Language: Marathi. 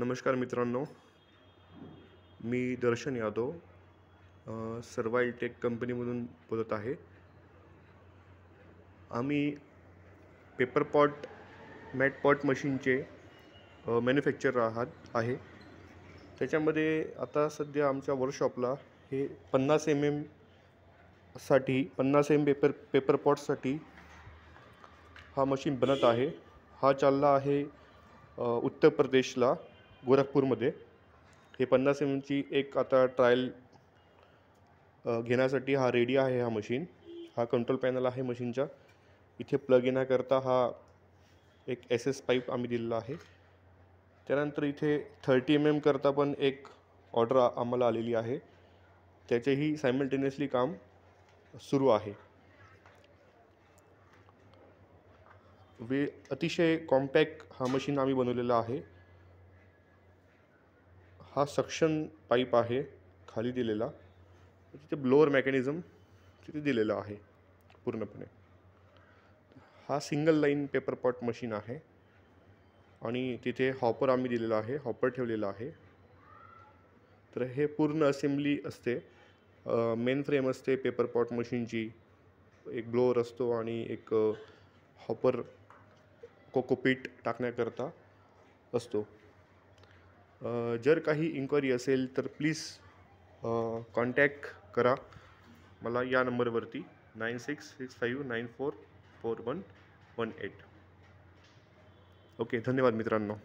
नमस्कार मित्रांनो मी दर्शन यादव सर्वाईल टेक कंपनीमधून बोलत आहे आम्ही पेपर पॉट मॅट पॉट मशीनचे मॅन्युफॅक्चर आहात आहे त्याच्यामध्ये आता सध्या आमच्या वर्कशॉपला हे पन्नास एम एम साठी पन्नास एम पेपर पेपर पॉटसाठी हा मशीन बनत आहे हा चालला आहे उत्तर प्रदेशला गोरखपूरमध्ये हे पन्नास एम एमची एक आता ट्रायल घेण्यासाठी हा रेडी आहे हा मशीन हा कंट्रोल पॅनल आहे मशीनचा इथे प्लग येण्याकरता हा एक एस एस पाईप आम्ही दिलेला आहे त्यानंतर इथे थर्टी एम एम करता पण एक ऑर्डर आम्हाला आलेली आहे त्याचेही सायमल्टेनियसली काम सुरू आहे वे अतिशय कॉम्पॅक्ट हा मशीन आम्ही बनवलेला आहे हा सक्शन पाईप आहे खाली दिलेला तिथे ब्लोअर मेकॅनिझम तिथे दिलेलं आहे पूर्णपणे हा single line paper pot machine आहे आणि तिथे हॉपर आम्ही दिलेला आहे हॉपर ठेवलेला आहे तर हे पूर्ण असेंब्ली असते मेन फ्रेम असते पेपर पॉट मशीनची एक ब्लोअर असतो आणि एक हॉपर कोकोपीट टाकण्याकरता असतो जर काही इन्क्वायरी असेल तर प्लीज कॉन्टॅक्ट करा मला या नंबरवरती nine six six five nine four four one one eight okay धन्यवाद मित्रांनो